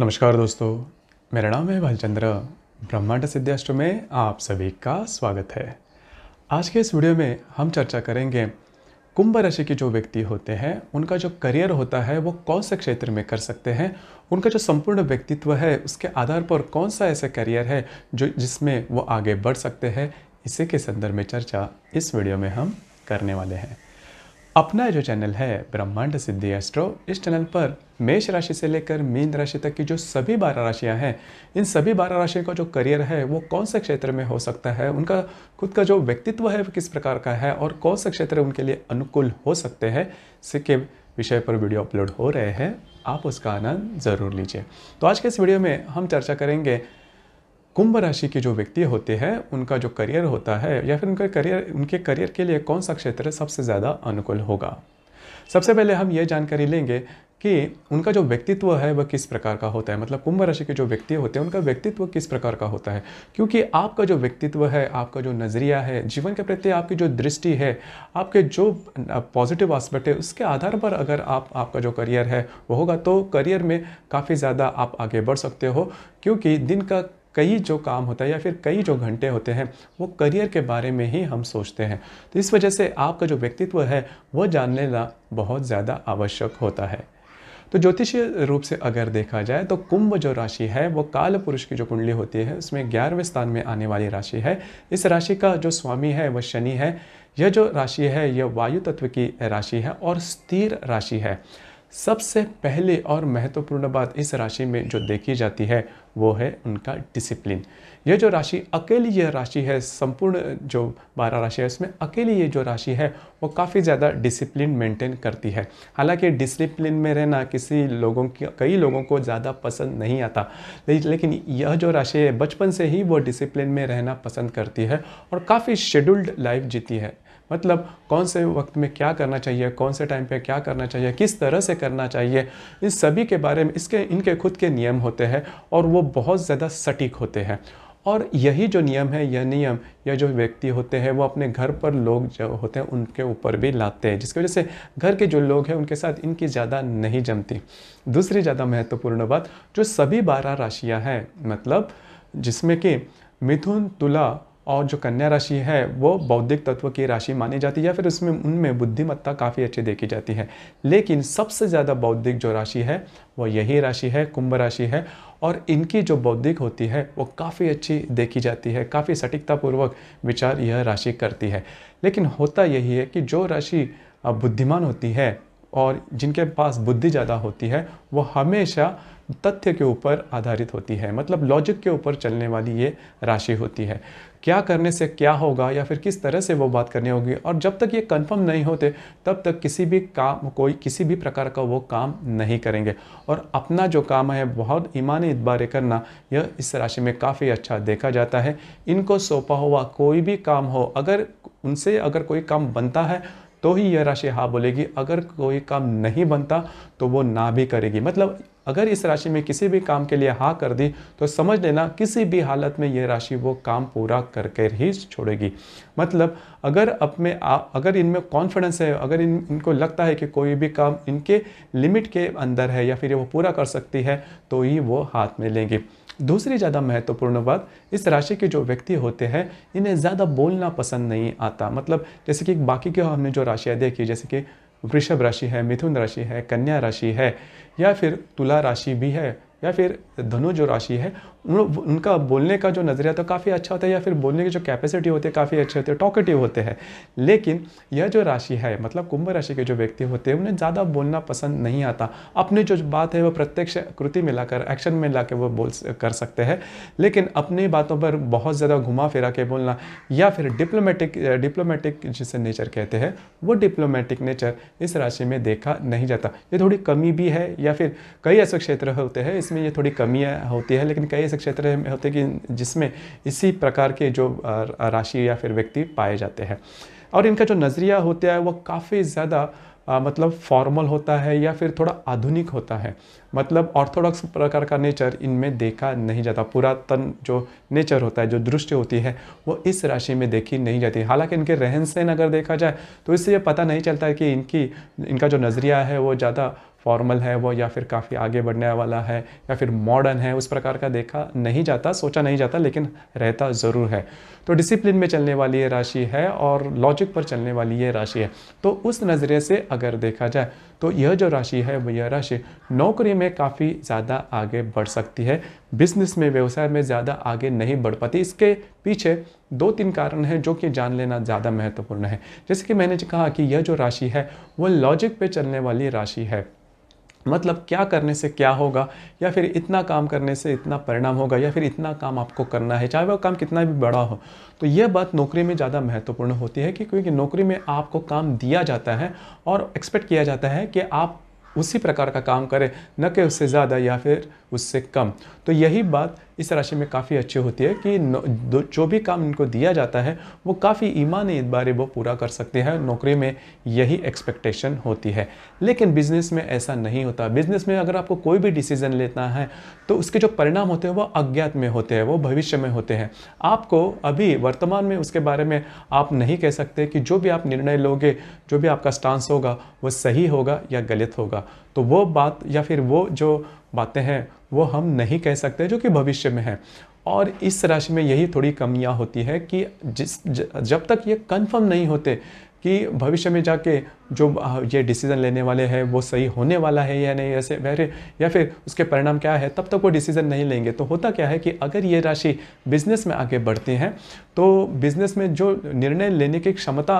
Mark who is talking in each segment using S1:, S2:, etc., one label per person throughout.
S1: नमस्कार दोस्तों मेरा नाम है भालचंद्र ब्रह्मांड सिद्धाष्ट्र में आप सभी का स्वागत है आज के इस वीडियो में हम चर्चा करेंगे कुंभ राशि के जो व्यक्ति होते हैं उनका जो करियर होता है वो कौन से क्षेत्र में कर सकते हैं उनका जो संपूर्ण व्यक्तित्व है उसके आधार पर कौन सा ऐसा करियर है जो जिसमें वो आगे बढ़ सकते हैं इसी के संदर्भ में चर्चा इस वीडियो में हम करने वाले हैं अपना जो चैनल है ब्रह्मांड सिद्धि एस्ट्रो इस चैनल पर मेष राशि से लेकर मीन राशि तक की जो सभी बारह राशियां हैं इन सभी बारह राशियों का जो करियर है वो कौन से क्षेत्र में हो सकता है उनका खुद का जो व्यक्तित्व है वो किस प्रकार का है और कौन से क्षेत्र उनके लिए अनुकूल हो सकते हैं सिक्के विषय पर वीडियो अपलोड हो रहे हैं आप उसका आनंद ज़रूर लीजिए तो आज के इस वीडियो में हम चर्चा करेंगे कुंभ राशि के जो व्यक्ति होते हैं उनका जो करियर होता है या फिर उनका करियर उनके करियर के लिए कौन सा क्षेत्र सबसे ज़्यादा अनुकूल होगा सबसे पहले हम ये जानकारी लेंगे कि उनका जो व्यक्तित्व है वह किस प्रकार का होता है मतलब कुंभ राशि के जो व्यक्ति होते हैं उनका व्यक्तित्व किस प्रकार का होता है क्योंकि आपका जो व्यक्तित्व है आपका जो नज़रिया है जीवन के प्रति आपकी जो दृष्टि है आपके जो पॉजिटिव आस्पेक्ट है उसके आधार पर अगर आप आपका जो करियर है वो होगा तो करियर में काफ़ी ज़्यादा आप आगे बढ़ सकते हो क्योंकि दिन का कई जो काम होता है या फिर कई जो घंटे होते हैं वो करियर के बारे में ही हम सोचते हैं तो इस वजह से आपका जो व्यक्तित्व है वह जानने ना बहुत ज़्यादा आवश्यक होता है तो ज्योतिषीय रूप से अगर देखा जाए तो कुंभ जो राशि है वो काल पुरुष की जो कुंडली होती है उसमें ग्यारहवें स्थान में आने वाली राशि है इस राशि का जो स्वामी है वह शनि है यह जो राशि है यह वायु तत्व की राशि है और स्थिर राशि है सबसे पहले और महत्वपूर्ण बात इस राशि में जो देखी जाती है वो है उनका डिसिप्लिन ये जो राशि अकेली यह राशि है संपूर्ण जो बारह राशि है उसमें अकेली ये जो राशि है वो काफ़ी ज़्यादा डिसिप्लिन मेंटेन करती है हालांकि डिसिप्लिन में रहना किसी लोगों की कई लोगों को ज़्यादा पसंद नहीं आता लेकिन यह जो राशि है बचपन से ही वो डिसिप्लिन में रहना पसंद करती है और काफ़ी शेड्यूल्ड लाइफ जीती है मतलब कौन से वक्त में क्या करना चाहिए कौन से टाइम पे क्या करना चाहिए किस तरह से करना चाहिए इन सभी के बारे में इसके इनके खुद के नियम होते हैं और वो बहुत ज़्यादा सटीक होते हैं और यही जो नियम है यह नियम या जो व्यक्ति होते हैं वो अपने घर पर लोग जो होते हैं उनके ऊपर भी लाते हैं जिसकी वजह से घर के जो लोग हैं उनके साथ इनकी ज़्यादा नहीं जमती दूसरी ज़्यादा महत्वपूर्ण बात जो सभी बारह राशियाँ हैं मतलब जिसमें कि मिथुन तुला और जो कन्या राशि है वो बौद्धिक तत्व की राशि मानी जाती है या फिर उसमें उनमें बुद्धिमत्ता काफ़ी अच्छी देखी जाती है लेकिन सबसे ज़्यादा बौद्धिक जो राशि है वो यही राशि है कुंभ राशि है और इनकी जो बौद्धिक होती है वो काफ़ी अच्छी देखी जाती है काफ़ी सटीकतापूर्वक विचार यह राशि करती है लेकिन होता यही है कि जो राशि बुद्धिमान होती है और जिनके पास बुद्धि ज़्यादा होती है वो हमेशा तथ्य के ऊपर आधारित होती है मतलब लॉजिक के ऊपर चलने वाली ये राशि होती है क्या करने से क्या होगा या फिर किस तरह से वो बात करनी होगी और जब तक ये कंफर्म नहीं होते तब तक किसी भी काम कोई किसी भी प्रकार का वो काम नहीं करेंगे और अपना जो काम है बहुत ईमान इतबारे करना यह इस राशि में काफ़ी अच्छा देखा जाता है इनको सौंपा हुआ कोई भी काम हो अगर उनसे अगर कोई काम बनता है तो ही यह राशि हाँ बोलेगी अगर कोई काम नहीं बनता तो वो ना भी करेगी मतलब अगर इस राशि में किसी भी काम के लिए हाँ कर दी तो समझ लेना किसी भी हालत में यह राशि वो काम पूरा करके ही छोड़ेगी मतलब अगर अपने अगर इनमें कॉन्फिडेंस है अगर इन इनको लगता है कि कोई भी काम इनके लिमिट के अंदर है या फिर वो पूरा कर सकती है तो ही वो हाथ में लेंगी दूसरी ज़्यादा महत्वपूर्ण बात इस राशि के जो व्यक्ति होते हैं इन्हें ज़्यादा बोलना पसंद नहीं आता मतलब जैसे कि बाकी के हमने जो राशियाँ देखी जैसे कि वृषभ राशि है मिथुन राशि है कन्या राशि है या फिर तुला राशि भी है या फिर धनु जो राशि है उनका बोलने का जो नज़रिया तो काफ़ी अच्छा होता है या फिर बोलने की जो कैपेसिटी होती है काफ़ी अच्छे होते हैं टॉकेटिव होते हैं लेकिन यह जो राशि है मतलब कुंभ राशि के जो व्यक्ति होते हैं उन्हें ज़्यादा बोलना पसंद नहीं आता अपनी जो बात है वह प्रत्यक्ष कृति में लाकर एक्शन में ला वो बोल कर सकते हैं लेकिन अपनी बातों पर बहुत ज़्यादा घुमा फिरा के बोलना या फिर डिप्लोमेटिक डिप्लोमेटिक जिसे नेचर कहते हैं वो डिप्लोमेटिक नेचर इस राशि में देखा नहीं जाता ये थोड़ी कमी भी है या फिर कई ऐसे क्षेत्र होते हैं इसमें ये थोड़ी कमियाँ होती है लेकिन कई ऐसे क्षेत्र होते हैं कि जिसमें इसी प्रकार के जो राशि या फिर व्यक्ति पाए जाते हैं और इनका जो नज़रिया होता है वो काफ़ी ज़्यादा मतलब फॉर्मल होता है या फिर थोड़ा आधुनिक होता है मतलब ऑर्थोडॉक्स प्रकार का नेचर इनमें देखा नहीं जाता पुरातन जो नेचर होता है जो दृष्टि होती है वो इस राशि में देखी नहीं जाती हालांकि इनके रहन सहन अगर देखा जाए तो इससे ये पता नहीं चलता है कि इनकी इनका जो नज़रिया है वो ज़्यादा फॉर्मल है वो या फिर काफ़ी आगे बढ़ने वाला है या फिर मॉडर्न है उस प्रकार का देखा नहीं जाता सोचा नहीं जाता लेकिन रहता ज़रूर है तो डिसिप्लिन में चलने वाली ये राशि है और लॉजिक पर चलने वाली ये राशि है तो उस नज़रिए से अगर देखा जाए तो यह जो राशि है वह यह राशि नौकरी में काफ़ी ज़्यादा आगे बढ़ सकती है बिजनेस में व्यवसाय में ज़्यादा आगे नहीं बढ़ पाती इसके पीछे दो तीन कारण हैं जो कि जान लेना ज़्यादा महत्वपूर्ण है जैसे कि मैंने कहा कि यह जो राशि है वह लॉजिक पर चलने वाली राशि है मतलब क्या करने से क्या होगा या फिर इतना काम करने से इतना परिणाम होगा या फिर इतना काम आपको करना है चाहे वह काम कितना भी बड़ा हो तो यह बात नौकरी में ज़्यादा महत्वपूर्ण होती है कि क्योंकि नौकरी में आपको काम दिया जाता है और एक्सपेक्ट किया जाता है कि आप उसी प्रकार का काम करें न कि उससे ज़्यादा या फिर उससे कम तो यही बात इस राशि में काफ़ी अच्छी होती है कि जो भी काम इनको दिया जाता है वो काफ़ी ईमान एतबारे वो पूरा कर सकते हैं नौकरी में यही एक्सपेक्टेशन होती है लेकिन बिज़नेस में ऐसा नहीं होता बिज़नेस में अगर आपको कोई भी डिसीज़न लेना है तो उसके जो परिणाम होते हैं वो अज्ञात में होते हैं वो भविष्य में होते हैं आपको अभी वर्तमान में उसके बारे में आप नहीं कह सकते कि जो भी आप निर्णय लोगे जो भी आपका स्टांस होगा वो सही होगा या गलत होगा तो वो बात या फिर वो जो बातें हैं वो हम नहीं कह सकते जो कि भविष्य में है और इस राशि में यही थोड़ी कमियां होती है कि जिस जब तक ये कंफर्म नहीं होते कि भविष्य में जाके जो ये डिसीज़न लेने वाले हैं वो सही होने वाला है या नहीं ऐसे वह या फिर उसके परिणाम क्या है तब तक वो डिसीज़न नहीं लेंगे तो होता क्या है कि अगर ये राशि बिजनेस में आगे बढ़ती हैं तो बिजनेस में जो निर्णय लेने की क्षमता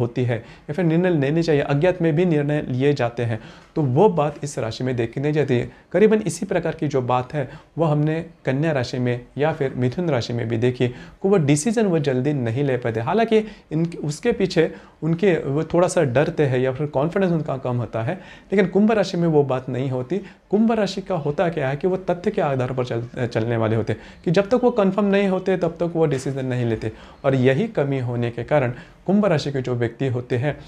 S1: होती है या फिर निर्णय लेने चाहिए अज्ञात में भी निर्णय लिए जाते हैं तो वो बात इस राशि में देखी नहीं जाती है करीबन इसी प्रकार की जो बात है वो हमने कन्या राशि में या फिर मिथुन राशि में भी देखी को वो डिसीजन वो जल्दी नहीं ले पाते हालांकि इन उसके पीछे उनके वो थोड़ा सा डरते हैं या फिर कॉन्फिडेंस उनका कम होता है लेकिन कुंभ राशि में वो बात नहीं होती कुंभ राशि का होता क्या है कि वो तथ्य के आधार पर चल चलने वाले होते कि जब तक वो कन्फर्म नहीं होते तब तक वो डिसीजन नहीं लेते और यही कमी होने के कारण कुंभ राशि के जो व्यक्ति होते हैं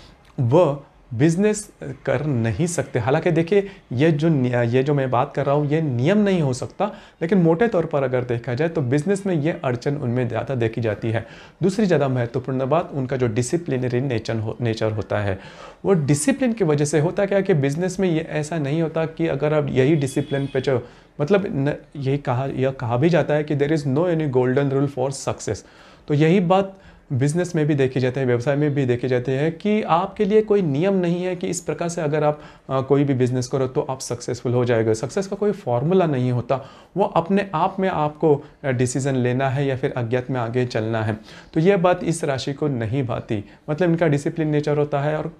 S1: वह बिजनेस कर नहीं सकते हालांकि देखिए ये जो ये जो मैं बात कर रहा हूँ ये नियम नहीं हो सकता लेकिन मोटे तौर पर अगर देखा जाए तो बिजनेस में ये अड़चन उनमें ज़्यादा देखी जाती है दूसरी ज़्यादा महत्वपूर्ण बात उनका जो डिसिप्लिनरी नेचर हो नेचर होता है वो डिसिप्लिन की वजह से होता क्या कि बिज़नेस में ये ऐसा नहीं होता कि अगर आप यही डिसिप्लिन पे जो मतलब न, यही कहा यह कहा भी जाता है कि there is no any golden rule for success तो यही बात बिजनेस में भी देखे जाते हैं व्यवसाय में भी देखे जाते हैं कि आपके लिए कोई नियम नहीं है कि इस प्रकार से अगर आप कोई भी बिजनेस करो तो आप सक्सेसफुल हो जाएगा सक्सेस का कोई फॉर्मूला नहीं होता वो अपने आप में आपको डिसीज़न लेना है या फिर अज्ञात में आगे चलना है तो ये बात इस राशि को नहीं भाती मतलब इनका डिसिप्लिन नेचर होता है और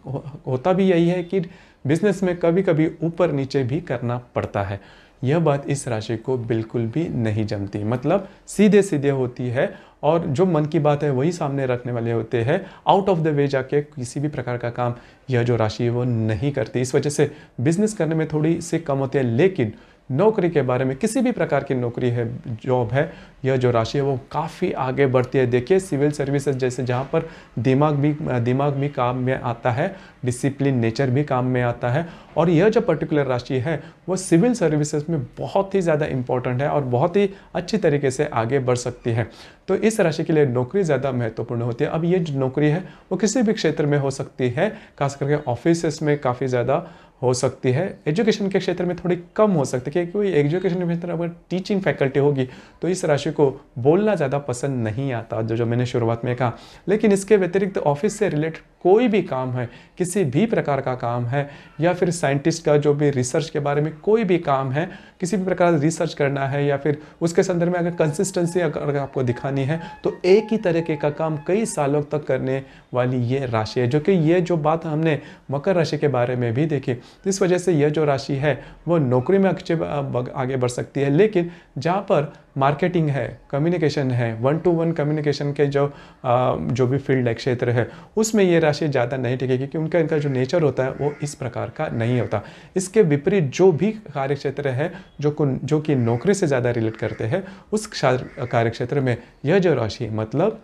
S1: होता भी यही है कि बिजनेस में कभी कभी ऊपर नीचे भी करना पड़ता है यह बात इस राशि को बिल्कुल भी नहीं जमती मतलब सीधे सीधे होती है और जो मन की बात है वही सामने रखने वाले होते हैं आउट ऑफ द वे जाके किसी भी प्रकार का काम यह जो राशि है वो नहीं करती इस वजह से बिजनेस करने में थोड़ी सी कम होती है लेकिन नौकरी के बारे में किसी भी प्रकार की नौकरी है जॉब है यह जो राशि है वो काफ़ी आगे बढ़ती है देखिए सिविल सर्विसेज जैसे जहाँ पर दिमाग भी दिमाग भी काम में आता है डिसिप्लिन नेचर भी काम में आता है और यह जो पर्टिकुलर राशि है वो सिविल सर्विसेज में बहुत ही ज़्यादा इंपॉर्टेंट है और बहुत ही अच्छी तरीके से आगे बढ़ सकती है तो इस राशि के लिए नौकरी ज़्यादा महत्वपूर्ण होती है अब ये जो नौकरी है वो किसी भी क्षेत्र में हो सकती है खास करके ऑफिस में काफ़ी ज़्यादा हो सकती है एजुकेशन के क्षेत्र में थोड़ी कम हो सकती है क्योंकि एजुकेशन के क्षेत्र अगर टीचिंग फैकल्टी होगी तो इस राशि को बोलना ज़्यादा पसंद नहीं आता जो जो मैंने शुरुआत में कहा लेकिन इसके व्यतिरिक्त ऑफिस से रिलेटेड कोई भी काम है किसी भी प्रकार का काम है या फिर साइंटिस्ट का जो भी रिसर्च के बारे में कोई भी काम है किसी भी प्रकार का रिसर्च करना है या फिर उसके संदर्भ में अगर कंसिस्टेंसी अगर आपको दिखानी है तो एक ही तरीके का काम कई सालों तक करने वाली ये राशि है जो कि ये जो बात हमने मकर राशि के बारे में भी देखी इस वजह से यह जो राशि है वो नौकरी में अच्छे आगे बढ़ सकती है लेकिन जहाँ पर मार्केटिंग है कम्युनिकेशन है वन टू वन कम्युनिकेशन के जो आ, जो भी फील्ड है क्षेत्र है उसमें ये राशि ज़्यादा नहीं टिकेगी क्योंकि उनका इनका जो नेचर होता है वो इस प्रकार का नहीं होता इसके विपरीत जो भी कार्यक्षेत्र है जो जो कि नौकरी से ज़्यादा रिलेट करते हैं उस कार्यक्षेत्र में यह जो राशि मतलब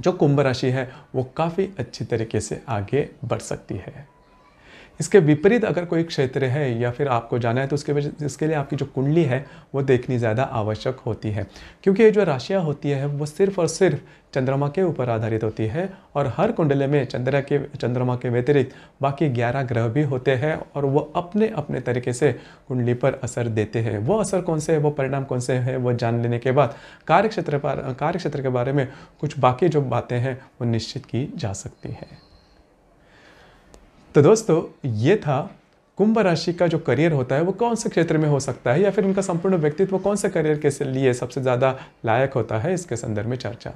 S1: जो कुंभ राशि है वो काफ़ी अच्छी तरीके से आगे बढ़ सकती है इसके विपरीत अगर कोई क्षेत्र है या फिर आपको जाना है तो उसके वजह इसके लिए आपकी जो कुंडली है वो देखनी ज़्यादा आवश्यक होती है क्योंकि ये जो राशियाँ होती है वो सिर्फ और सिर्फ चंद्रमा के ऊपर आधारित होती है और हर कुंडली में चंद्र के चंद्रमा के व्यतिरिक्त बाकी ग्यारह ग्रह भी होते हैं और वो अपने अपने तरीके से कुंडली पर असर देते हैं वो असर कौन से है वो परिणाम कौन से है वो जान लेने के बाद कार्यक्षेत्र पर कार्यक्षेत्र के बारे में कुछ बाकी जो बातें हैं वो निश्चित की जा सकती हैं तो दोस्तों ये था कुंभ राशि का जो करियर होता है वो कौन से क्षेत्र में हो सकता है या फिर इनका संपूर्ण व्यक्तित्व कौन से करियर के लिए सबसे ज़्यादा लायक होता है इसके संदर्भ में चर्चा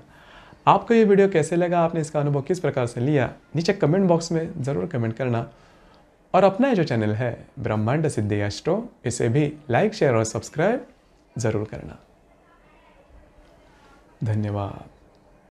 S1: आपको ये वीडियो कैसे लगा आपने इसका अनुभव किस प्रकार से लिया नीचे कमेंट बॉक्स में ज़रूर कमेंट करना और अपना जो चैनल है ब्रह्मांड सिद्धि एस्ट्रो इसे भी लाइक शेयर और सब्सक्राइब ज़रूर करना धन्यवाद